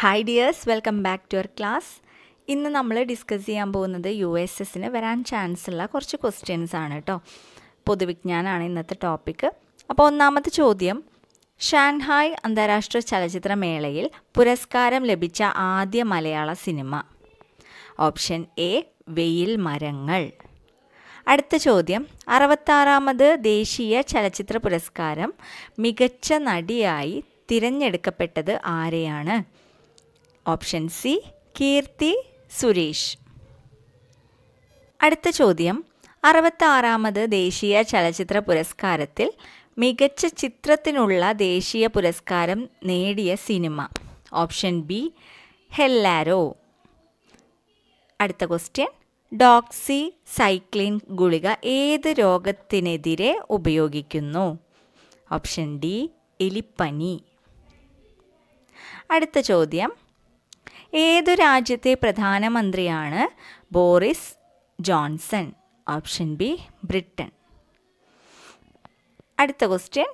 hi dears welcome back to our class ഇന്ന് നമ്മൾ discuss ചെയ്യാൻ പോകുന്നത് യു എസ് എസിന് വരാൻ ചാൻസ് ഉള്ള കുറച്ച് ക്വസ്റ്റ്യൻസ് ആണ് കേട്ടോ പൊതുവിജ്ഞാനാണ് ഇന്നത്തെ ടോപ്പിക്ക് അപ്പോൾ ഒന്നാമത്തെ ചോദ്യം ഷാൻഹായ് അന്താരാഷ്ട്ര ചലച്ചിത്ര മേളയിൽ പുരസ്കാരം ലഭിച്ച ആദ്യ മലയാള സിനിമ ഓപ്ഷൻ എ വെയിൽ മരങ്ങൾ അടുത്ത ചോദ്യം അറുപത്താറാമത് ദേശീയ ചലച്ചിത്ര പുരസ്കാരം മികച്ച നടിയായി തിരഞ്ഞെടുക്കപ്പെട്ടത് ആരെയാണ് ഓപ്ഷൻ സി കീർത്തി സുരേഷ് അടുത്ത ചോദ്യം അറുപത്താറാമത് ദേശീയ ചലച്ചിത്ര പുരസ്കാരത്തിൽ മികച്ച ചിത്രത്തിനുള്ള ദേശീയ പുരസ്കാരം നേടിയ സിനിമ ഓപ്ഷൻ ബി ഹെല്ലാരോ അടുത്ത ക്വസ്റ്റ്യൻ ഡോക്സി സൈക്ലിൻ ഗുളിക ഏത് രോഗത്തിനെതിരെ ഉപയോഗിക്കുന്നു ഓപ്ഷൻ ഡി എലിപ്പനി അടുത്ത ചോദ്യം ഏതു രാജ്യത്തെ പ്രധാനമന്ത്രിയാണ് Boris Johnson option B Britain അടുത്ത ക്വസ്റ്റ്യൻ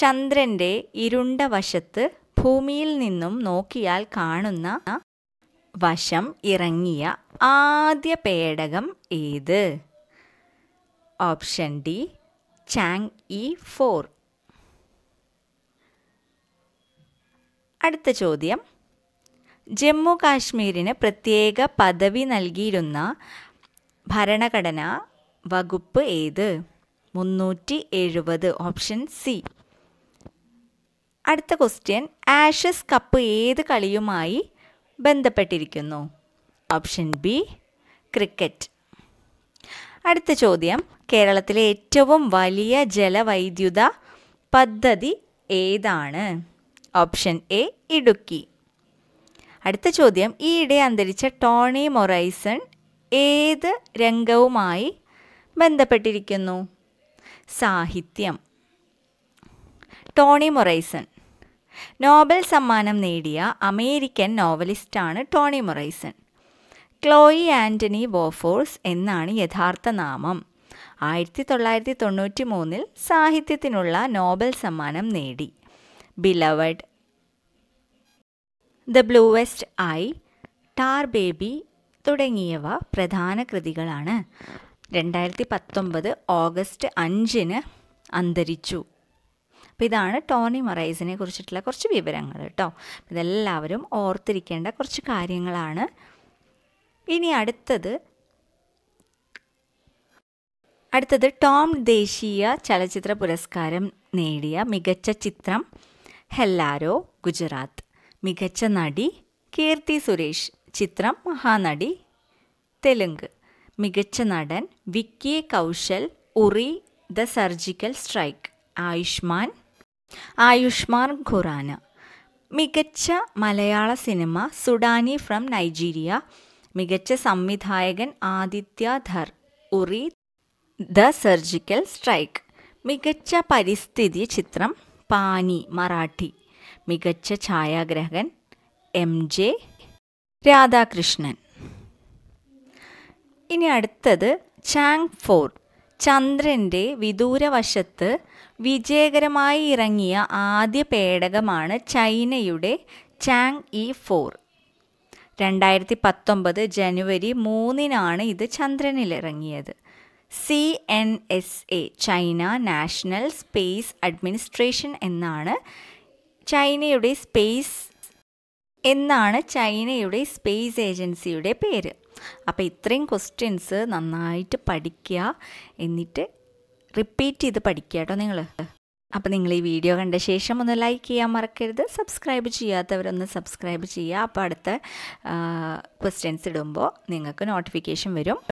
ചന്ദ്രൻ്റെ ഇരുണ്ട വശത്ത് ഭൂമിയിൽ നിന്നും നോക്കിയാൽ കാണുന്ന വശം ഇറങ്ങിയ ആദ്യ പേടകം ഏത് option D Chang'e four അടുത്ത ചോദ്യം ജമ്മു കാശ്മീരിന് പ്രത്യേക പദവി നൽകിയിരുന്ന ഭരണഘടന വകുപ്പ് ഏത് മുന്നൂറ്റി എഴുപത് ഓപ്ഷൻ സി അടുത്ത ക്വസ്റ്റ്യൻ ആഷസ് കപ്പ് ഏത് കളിയുമായി ബന്ധപ്പെട്ടിരിക്കുന്നു ഓപ്ഷൻ ബി ക്രിക്കറ്റ് അടുത്ത ചോദ്യം കേരളത്തിലെ ഏറ്റവും വലിയ ജലവൈദ്യുത പദ്ധതി ഏതാണ് ഓപ്ഷൻ എ ഇടുക്കി അടുത്ത ചോദ്യം ഈയിടെ അന്തരിച്ച ടോണി മൊറൈസൺ ഏത് രംഗവുമായി ബന്ധപ്പെട്ടിരിക്കുന്നു സാഹിത്യം ടോണി മൊറൈസൺ നോബൽ സമ്മാനം നേടിയ അമേരിക്കൻ നോവലിസ്റ്റാണ് ടോണി മൊറൈസൺ ക്ലോയി ആൻ്റണി ബോഫോഴ്സ് എന്നാണ് യഥാർത്ഥ നാമം ആയിരത്തി തൊള്ളായിരത്തി തൊണ്ണൂറ്റി മൂന്നിൽ സാഹിത്യത്തിനുള്ള നോബൽ സമ്മാനം നേടി Beloved the Bluest Eye Tar Baby തുടങ്ങിയവ പ്രധാന കൃതികളാണ് രണ്ടായിരത്തി പത്തൊമ്പത് ഓഗസ്റ്റ് അഞ്ചിന് അന്തരിച്ചു അപ്പോൾ ഇതാണ് ടോണി മൊറൈസിനെ കുറിച്ചിട്ടുള്ള കുറച്ച് വിവരങ്ങൾ കേട്ടോ ഇതെല്ലാവരും ഓർത്തിരിക്കേണ്ട കുറച്ച് കാര്യങ്ങളാണ് ഇനി അടുത്തത് അടുത്തത് ടോം ദേശീയ ചലച്ചിത്ര പുരസ്കാരം നേടിയ മികച്ച ചിത്രം ഹെല്ലാരോ ഗുജറാത്ത് മികച്ച നടി കീർത്തി സുരേഷ് ചിത്രം മഹാനടി തെലുങ്ക് മികച്ച നടൻ Vicky Kaushal Uri the Surgical Strike Ayushmann Ayushmann Khurrana മികച്ച മലയാള സിനിമ സുഡാനി ഫ്രം നൈജീരിയ മികച്ച സംവിധായകൻ Aditya Dhar Uri the Surgical Strike മികച്ച പരിസ്ഥിതി ചിത്രം പാനി മറാഠി മികച്ച ഛായാഗ്രഹകൻ എം ജെ രാധാകൃഷ്ണൻ ഇനി അടുത്തത് ചാങ് ഫോർ ചന്ദ്രൻ്റെ വിദൂരവശത്ത് വിജയകരമായി ഇറങ്ങിയ ആദ്യ പേടകമാണ് ചൈനയുടെ ചാങ് ഇ ഫോർ രണ്ടായിരത്തി പത്തൊമ്പത് ജനുവരി മൂന്നിനാണ് ഇത് ചന്ദ്രനിലിറങ്ങിയത് C N S A China National Space Administration എന്നാണ് ചൈനയുടെ സ്പേസ് എന്നാണ് ചൈനയുടെ സ്പേസ് ഏജൻസിയുടെ പേര് അപ്പോൾ ഇത്രയും ക്വസ്റ്റ്യൻസ് നന്നായിട്ട് പഠിക്കുക എന്നിട്ട് റിപ്പീറ്റ് ചെയ്ത് പഠിക്കുക കേട്ടോ നിങ്ങൾ അപ്പോൾ നിങ്ങൾ ഈ വീഡിയോ കണ്ട ശേഷം ഒന്ന് ലൈക്ക് ചെയ്യാൻ മറക്കരുത് സബ്സ്ക്രൈബ് ചെയ്യാത്തവരൊന്ന് സബ്സ്ക്രൈബ് ചെയ്യുക അപ്പോൾ അടുത്ത ക്വസ്റ്റ്യൻസ് ഇടുമ്പോൾ നിങ്ങൾക്ക് നോട്ടിഫിക്കേഷൻ വരും